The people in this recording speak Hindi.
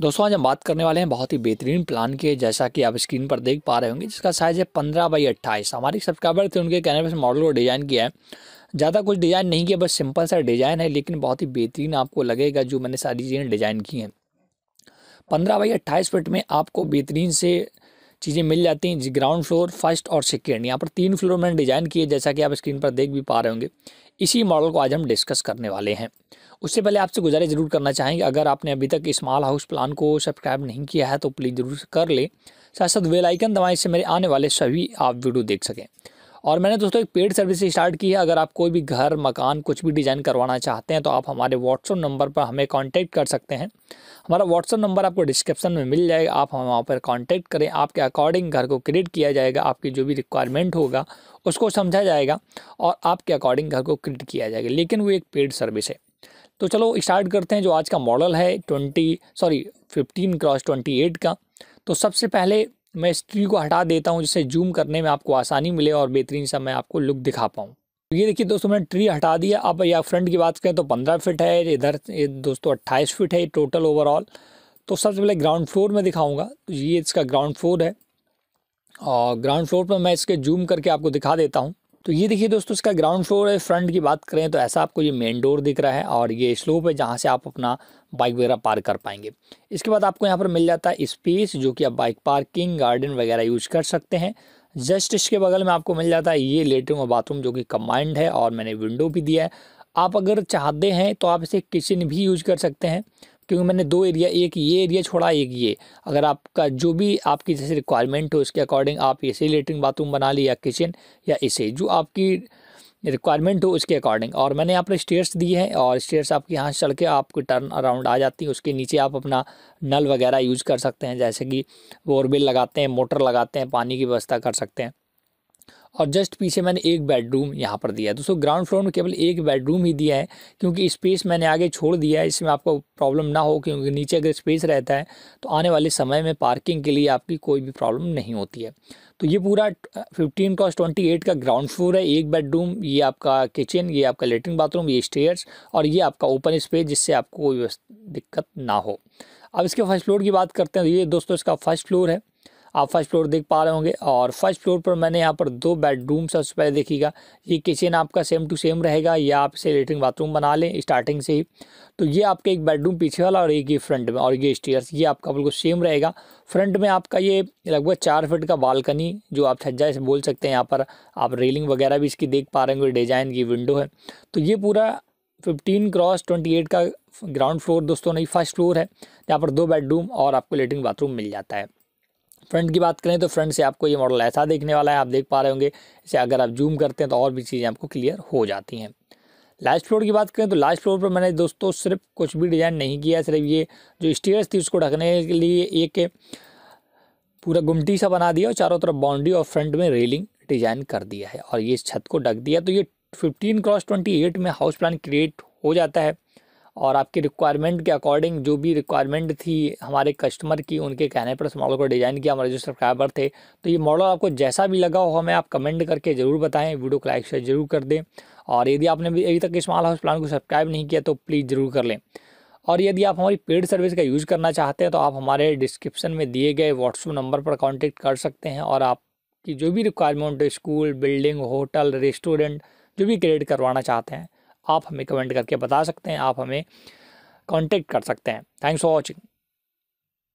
दोस्तों आज हम बात करने वाले हैं बहुत ही बेहतरीन प्लान के जैसा कि आप स्क्रीन पर देख पा रहे होंगे जिसका साइज़ है पंद्रह बाई अट्ठाईस हमारे सब्सक्राइबर थे उनके कहने पर मॉडल को डिज़ाइन किया है ज़्यादा कुछ डिज़ाइन नहीं किया बस सिंपल सा डिज़ाइन है लेकिन बहुत ही बेहतरीन आपको लगेगा जो मैंने सारी चीज़ें डिज़ाइन की हैं पंद्रह बाई अट्ठाईस फिट में आपको बेहतरीन से चीज़ें मिल जाती हैं ग्राउंड फ्लोर फर्स्ट और सेकेंड यहाँ पर तीन फ्लोर मैंने डिज़ाइन किए जैसा कि आप स्क्रीन पर देख भी पा रहे होंगे इसी मॉडल को आज हम डिस्कस करने वाले हैं उससे पहले आपसे गुजारिश ज़रूर करना चाहेंगे अगर आपने अभी तक स्मॉल हाउस प्लान को सब्सक्राइब नहीं किया है तो प्लीज़ ज़रूर कर लें साथ साथ वेलाइकन दवाएँ से मेरे आने वाले सभी आप वीडियो देख सकें और मैंने दोस्तों एक पेड सर्विस स्टार्ट की है अगर आप कोई भी घर मकान कुछ भी डिज़ाइन करवाना चाहते हैं तो आप हमारे व्हाट्सअप नंबर पर हमें कॉन्टैक्ट कर सकते हैं हमारा व्हाट्सअप नंबर आपको डिस्क्रिप्शन में मिल जाएगा आप हम वहाँ पर कॉन्टैक्ट करें आपके अकॉर्डिंग घर को क्रिएट किया जाएगा आपकी जो भी रिक्वायरमेंट होगा उसको समझा जाएगा और आपके अकॉर्डिंग घर को क्रिएट किया जाएगा लेकिन वो एक पेड सर्विस है तो चलो स्टार्ट करते हैं जो आज का मॉडल है twenty sorry fifteen cross twenty eight का तो सबसे पहले मैं इस ट्री को हटा देता हूँ जिससे जूम करने में आपको आसानी मिले और बेहतरीन सा मैं आपको लुक दिखा पाऊँ ये देखिए दोस्तों मैंने ट्री हटा दिया अब या फ्रंट की बात करें तो पंद्रह फिट है इधर दोस्तों अट्ठाईस फिट है टोटल ओवरऑल तो सबसे पहले ग्राउंड फ्लोर में दिखाऊंगा तो ये इसका ग्राउंड फ्लोर है और ग्राउंड फ्लोर पर मैं इसके जूम करके आपको दिखा देता हूँ तो ये देखिए दोस्तों इसका ग्राउंड फ्लोर है फ्रंट की बात करें तो ऐसा आपको ये मेन डोर दिख रहा है और ये स्लोप है जहाँ से आप अपना बाइक वगैरह पार्क कर पाएंगे इसके बाद आपको यहाँ पर मिल जाता है स्पेस जो कि आप बाइक पार्किंग गार्डन वगैरह यूज कर सकते हैं जस्ट इसके बगल में आपको मिल जाता है ये लेटरिन और बाथरूम जो कि कम्बाइंड है और मैंने विंडो भी दिया है आप अगर चाहते हैं तो आप इसे किचन भी यूज कर सकते हैं क्योंकि मैंने दो एरिया एक ये एरिया छोड़ा एक ये अगर आपका जो भी आपकी जैसे रिक्वायरमेंट हो उसके अकॉर्डिंग आप ऐसे लेटरिन बाथरूम बना ली या किचन या इसे जो आपकी रिक्वायरमेंट हो उसके अकॉर्डिंग और मैंने यहाँ पर स्टेयर्स दिए हैं और स्टेयर्स आपके यहाँ चढ़ के आपकी टर्न अराउंड आ जाती है उसके नीचे आप अपना नल वगैरह यूज़ कर सकते हैं जैसे कि बोरबिल लगाते हैं मोटर लगाते हैं पानी की व्यवस्था कर सकते हैं और जस्ट पीछे मैंने एक बेडरूम यहाँ पर दिया है दोस्तों ग्राउंड फ्लोर में केवल एक बेडरूम ही दिया है क्योंकि स्पेस मैंने आगे छोड़ दिया है इसमें आपको प्रॉब्लम ना हो क्योंकि नीचे अगर स्पेस रहता है तो आने वाले समय में पार्किंग के लिए आपकी कोई भी प्रॉब्लम नहीं होती है तो ये पूरा फिफ्टीन क्रॉस ट्वेंटी एट का ग्राउंड फ्लोर है एक बेडरूम ये आपका किचन ये आपका लेटरिन बाथरूम ये स्टेयर्स और ये आपका ओपन स्पेस जिससे आपको कोई दिक्कत ना हो अब इसके फर्स्ट फ्लोर की बात करते हैं तो ये दोस्तों इसका फर्स्ट फ्लोर है आप फर्स्ट फ्लोर देख पा रहे होंगे और फर्स्ट फ्लोर पर मैंने यहाँ पर दो बेडरूम सबसे पहले देखिएगा ये किचन आपका सेम टू सेम रहेगा या आप इसे लेटरिन बाथरूम बना लें स्टार्टिंग से ही तो ये आपका एक बेडरूम पीछे वाला और एक ये फ्रंट में और ये स्टेयर्स ये आपका बिल्कुल सेम रहेगा फ्रंट में आपका ये लगभग चार फिट का बालकनी जो आप छज्जा बोल सकते हैं यहाँ पर आप रेलिंग वगैरह भी इसकी देख पा रहे होंगे डिजाइन की विंडो है तो ये पूरा फिफ्टीन क्रॉस ट्वेंटी एट का ग्राउंड फ्लोर दोस्तों नहीं फर्स्ट फ्लोर है यहाँ पर दो बेडरूम और आपको लेटरिन बाथरूम मिल जाता है फ्रंट की बात करें तो फ्रंट से आपको ये मॉडल ऐसा देखने वाला है आप देख पा रहे होंगे इसे अगर आप जूम करते हैं तो और भी चीज़ें आपको क्लियर हो जाती हैं लास्ट फ्लोर की बात करें तो लास्ट फ्लोर पर मैंने दोस्तों सिर्फ कुछ भी डिज़ाइन नहीं किया सिर्फ ये जो स्टेयर्स थी उसको ढकने के लिए एक पूरा गुमटी सा बना दिया और चारों तरफ बाउंड्री और फ्रंट में रेलिंग डिज़ाइन कर दिया है और ये छत को ढक दिया तो ये फिफ्टीन क्रॉस ट्वेंटी एट में हाउस प्लान क्रिएट हो जाता है और आपकी रिक्वायरमेंट के अकॉर्डिंग जो भी रिक्वायरमेंट थी हमारे कस्टमर की उनके कहने पर उस मॉडल को डिज़ाइन किया हमारे जो सब्सक्राइबर थे तो ये मॉडल आपको जैसा भी लगा हो हमें आप कमेंट करके ज़रूर बताएं वीडियो को लाइक शेयर ज़रूर कर दें और यदि आपने भी अभी तक इस माल हाउस प्लान को सब्सक्राइब नहीं किया तो प्लीज़ ज़रूर कर लें और यदि आप हमारी पेड सर्विस का यूज़ करना चाहते हैं तो आप हमारे डिस्क्रिप्शन में दिए गए व्हाट्सअप नंबर पर कॉन्टेक्ट कर सकते हैं और आपकी जो भी requirement school building hotel restaurant जो भी क्रिएट करवाना चाहते हैं आप हमें कमेंट करके बता सकते हैं आप हमें कॉन्टेक्ट कर सकते हैं थैंक्स फॉर वॉचिंग